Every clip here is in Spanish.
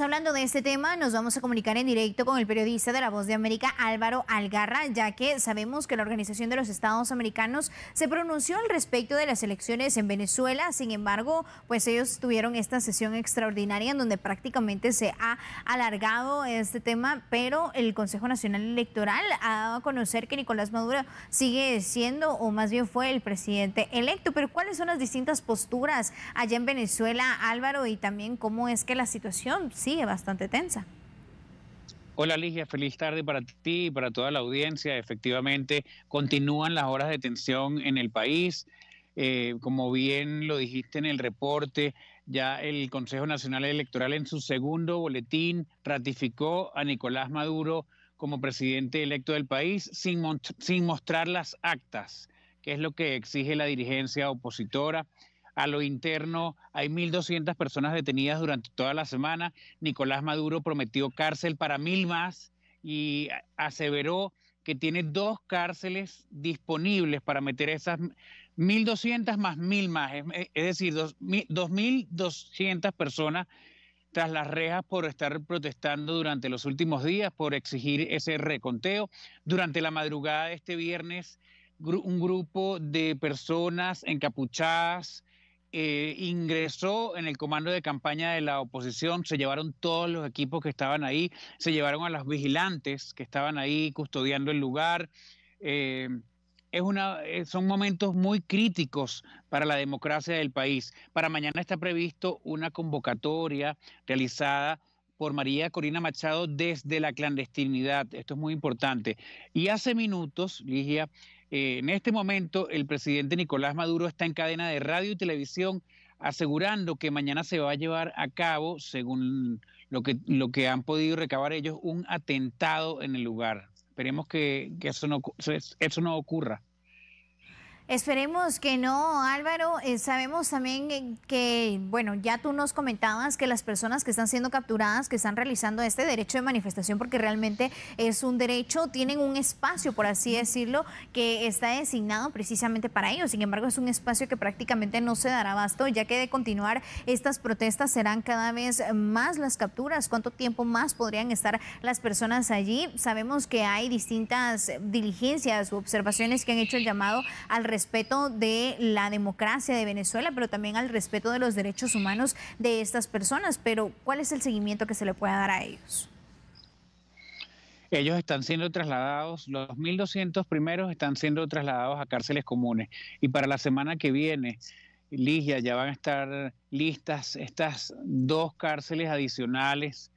hablando de este tema, nos vamos a comunicar en directo con el periodista de La Voz de América, Álvaro Algarra, ya que sabemos que la Organización de los Estados Americanos se pronunció al respecto de las elecciones en Venezuela, sin embargo, pues ellos tuvieron esta sesión extraordinaria en donde prácticamente se ha alargado este tema, pero el Consejo Nacional Electoral ha dado a conocer que Nicolás Maduro sigue siendo, o más bien fue el presidente electo, pero ¿cuáles son las distintas posturas allá en Venezuela, Álvaro, y también cómo es que la situación sigue bastante tensa. Hola Ligia, feliz tarde para ti y para toda la audiencia. Efectivamente, continúan las horas de tensión en el país. Eh, como bien lo dijiste en el reporte, ya el Consejo Nacional Electoral en su segundo boletín ratificó a Nicolás Maduro como presidente electo del país sin mostrar las actas, que es lo que exige la dirigencia opositora. A lo interno hay 1.200 personas detenidas durante toda la semana. Nicolás Maduro prometió cárcel para mil más y aseveró que tiene dos cárceles disponibles para meter esas 1.200 más mil más, es decir, 2.200 personas tras las rejas por estar protestando durante los últimos días, por exigir ese reconteo. Durante la madrugada de este viernes, un grupo de personas encapuchadas eh, ingresó en el comando de campaña de la oposición, se llevaron todos los equipos que estaban ahí, se llevaron a los vigilantes que estaban ahí custodiando el lugar. Eh, es una, eh, son momentos muy críticos para la democracia del país. Para mañana está previsto una convocatoria realizada por María Corina Machado desde la clandestinidad. Esto es muy importante. Y hace minutos, Ligia, eh, en este momento, el presidente Nicolás Maduro está en cadena de radio y televisión asegurando que mañana se va a llevar a cabo, según lo que, lo que han podido recabar ellos, un atentado en el lugar. Esperemos que, que eso, no, eso no ocurra. Esperemos que no, Álvaro. Eh, sabemos también eh, que, bueno, ya tú nos comentabas que las personas que están siendo capturadas, que están realizando este derecho de manifestación, porque realmente es un derecho, tienen un espacio, por así decirlo, que está designado precisamente para ellos. Sin embargo, es un espacio que prácticamente no se dará abasto, ya que de continuar estas protestas serán cada vez más las capturas. ¿Cuánto tiempo más podrían estar las personas allí? Sabemos que hay distintas diligencias u observaciones que han hecho el llamado al respeto de la democracia de Venezuela, pero también al respeto de los derechos humanos de estas personas. Pero, ¿cuál es el seguimiento que se le puede dar a ellos? Ellos están siendo trasladados, los 1.200 primeros están siendo trasladados a cárceles comunes. Y para la semana que viene, Ligia, ya van a estar listas estas dos cárceles adicionales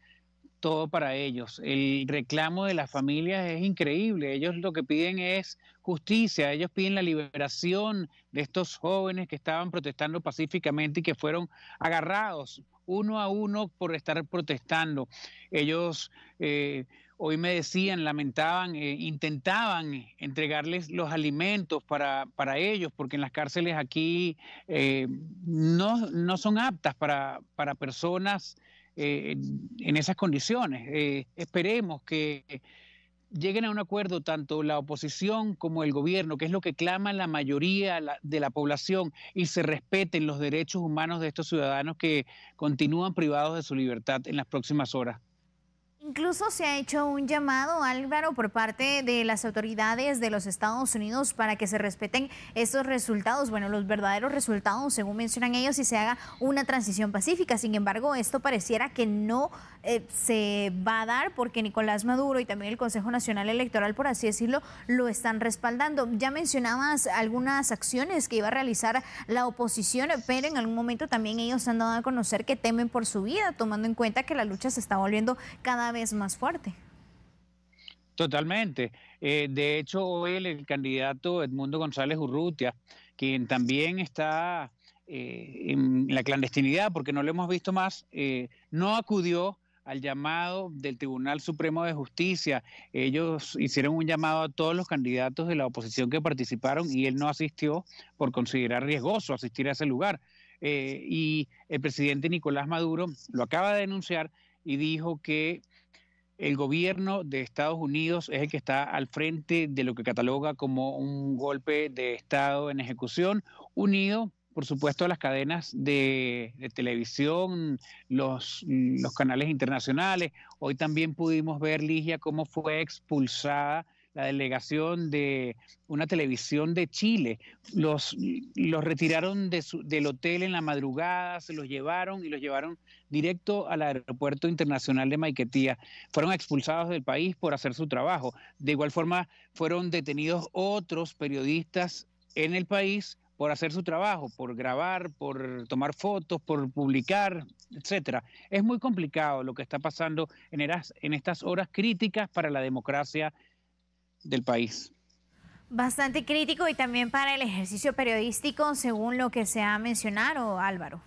todo para ellos. El reclamo de las familias es increíble. Ellos lo que piden es justicia, ellos piden la liberación de estos jóvenes que estaban protestando pacíficamente y que fueron agarrados uno a uno por estar protestando. Ellos eh, hoy me decían, lamentaban, eh, intentaban entregarles los alimentos para, ellos, porque en las cárceles aquí eh, no, son aptas para, para personas eh, en, esas condiciones. Eh, esperemos que lleguen a un acuerdo tanto la oposición como el gobierno, que es lo que clama la mayoría de la población, y se respeten los derechos humanos de estos ciudadanos que continúan privados de su libertad en las próximas horas. Incluso se ha hecho un llamado, Álvaro, por parte de las autoridades de los Estados Unidos para que se respeten estos resultados, bueno, los verdaderos resultados, según mencionan ellos, y se haga una transición pacífica. Sin embargo, esto pareciera que no eh, se va a dar porque Nicolás Maduro y también el Consejo Nacional Electoral, por así decirlo, lo están respaldando. Ya mencionabas algunas acciones que iba a realizar la oposición, pero en algún momento también ellos han dado a conocer que temen por su vida, tomando en cuenta que la lucha se está volviendo cada vez más fuerte. Totalmente. Eh, de hecho, hoy el, candidato Edmundo González Urrutia, quien también está eh, en la clandestinidad, porque no lo hemos visto más, no acudió al llamado del Tribunal Supremo de Justicia. Ellos hicieron un llamado a todos los candidatos de la oposición que participaron y él no asistió por considerar riesgoso asistir a ese lugar. Eh, y el presidente Nicolás Maduro lo acaba de denunciar y dijo que el gobierno de Estados Unidos es el que está al frente de lo que cataloga como un golpe de Estado en ejecución, unido por supuesto las cadenas de, televisión, los, los, canales internacionales. Hoy también pudimos ver, Ligia, cómo fue expulsada la delegación de una televisión de Chile. Los, los retiraron de su, del hotel en la madrugada, se los llevaron y los llevaron directo al aeropuerto internacional de Maiquetía. Fueron expulsados del país por hacer su trabajo. De igual forma, fueron detenidos otros periodistas en el país por hacer su trabajo, por grabar, por tomar fotos, por publicar, etcétera. Es muy complicado lo que está pasando en, estas horas críticas para la democracia del país. Bastante crítico y también para el ejercicio periodístico, según lo que se ha mencionado, Álvaro.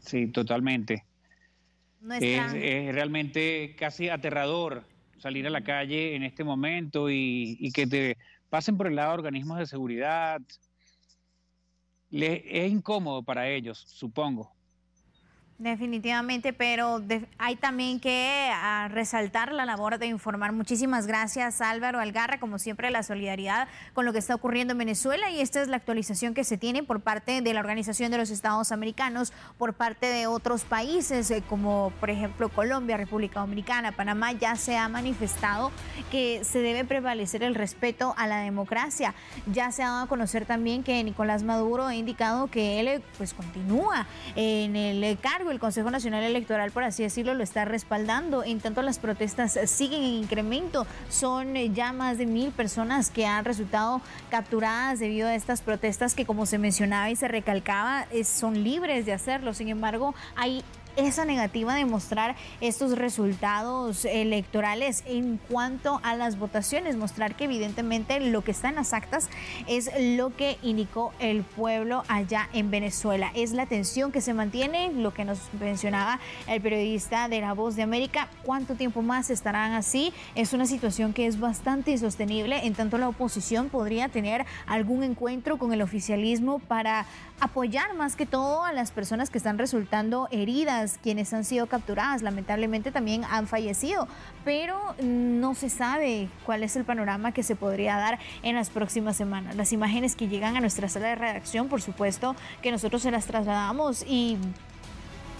Sí, totalmente. es, realmente casi aterrador salir a la calle en este momento y, y que te pasen por el lado organismos de seguridad, le, es incómodo para ellos, supongo. Definitivamente, pero hay también que ah, resaltar la labor de informar. Muchísimas gracias Álvaro Algarra, como siempre la solidaridad con lo que está ocurriendo en Venezuela y esta es la actualización que se tiene por parte de la Organización de los Estados Americanos, por parte de otros países eh, como por ejemplo Colombia, República Dominicana, Panamá, ya se ha manifestado que se debe prevalecer el respeto a la democracia. Ya se ha dado a conocer también que Nicolás Maduro ha indicado que él pues continúa en el cargo el Consejo Nacional Electoral, por así decirlo, lo está respaldando. En tanto, las protestas siguen en incremento. Son eh, ya más de mil personas que han resultado capturadas debido a estas protestas que, como se mencionaba y se recalcaba, eh, son libres de hacerlo. Sin embargo, hay esa negativa de mostrar estos resultados electorales en cuanto a las votaciones, mostrar que evidentemente lo que está en las actas es lo que indicó el pueblo allá en Venezuela. Es la tensión que se mantiene, lo que nos mencionaba el periodista de La Voz de América, cuánto tiempo más estarán así. Es una situación que es bastante insostenible, en tanto la oposición podría tener algún encuentro con el oficialismo para apoyar más que todo a las personas que están resultando heridas quienes han sido capturadas lamentablemente también han fallecido, pero no se sabe cuál es el panorama que se podría dar en las próximas semanas. Las imágenes que llegan a nuestra sala de redacción, por supuesto, que nosotros se las trasladamos y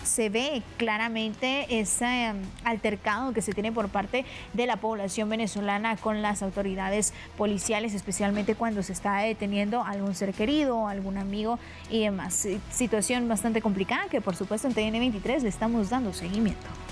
se ve claramente ese em, altercado que se tiene por parte de la población venezolana con las autoridades policiales, especialmente cuando se está deteniendo a algún ser querido, algún amigo y demás. Eh, situación bastante complicada que por supuesto en TN23 le estamos dando seguimiento.